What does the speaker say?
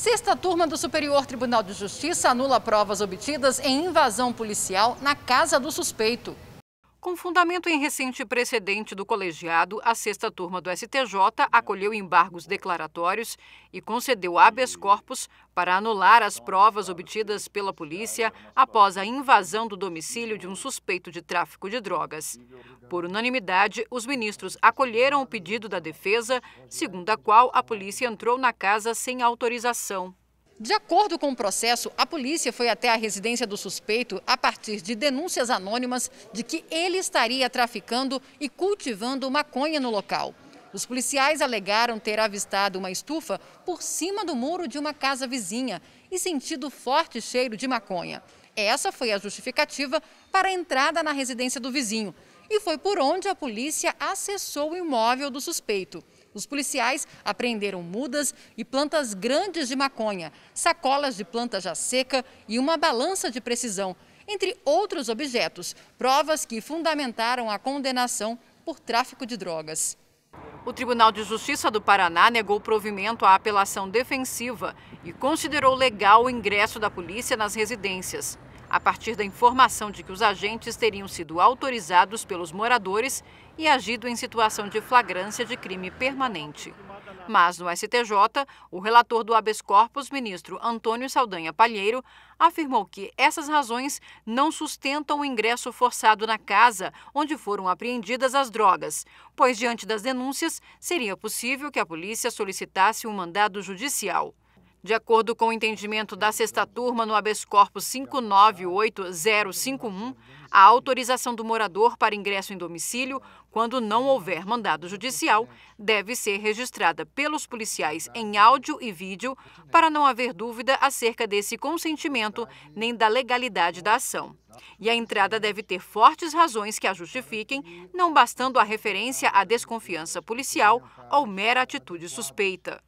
Sexta turma do Superior Tribunal de Justiça anula provas obtidas em invasão policial na casa do suspeito. Com fundamento em recente precedente do colegiado, a sexta turma do STJ acolheu embargos declaratórios e concedeu habeas corpus para anular as provas obtidas pela polícia após a invasão do domicílio de um suspeito de tráfico de drogas. Por unanimidade, os ministros acolheram o pedido da defesa, segundo a qual a polícia entrou na casa sem autorização. De acordo com o processo, a polícia foi até a residência do suspeito a partir de denúncias anônimas de que ele estaria traficando e cultivando maconha no local. Os policiais alegaram ter avistado uma estufa por cima do muro de uma casa vizinha e sentido forte cheiro de maconha. Essa foi a justificativa para a entrada na residência do vizinho, e foi por onde a polícia acessou o imóvel do suspeito. Os policiais apreenderam mudas e plantas grandes de maconha, sacolas de planta já seca e uma balança de precisão, entre outros objetos, provas que fundamentaram a condenação por tráfico de drogas. O Tribunal de Justiça do Paraná negou provimento à apelação defensiva e considerou legal o ingresso da polícia nas residências a partir da informação de que os agentes teriam sido autorizados pelos moradores e agido em situação de flagrância de crime permanente. Mas no STJ, o relator do habeas corpus, ministro Antônio Saldanha Palheiro, afirmou que essas razões não sustentam o ingresso forçado na casa onde foram apreendidas as drogas, pois diante das denúncias, seria possível que a polícia solicitasse um mandado judicial. De acordo com o entendimento da sexta turma no habeas corpus 598051, a autorização do morador para ingresso em domicílio, quando não houver mandado judicial, deve ser registrada pelos policiais em áudio e vídeo para não haver dúvida acerca desse consentimento nem da legalidade da ação. E a entrada deve ter fortes razões que a justifiquem, não bastando a referência à desconfiança policial ou mera atitude suspeita.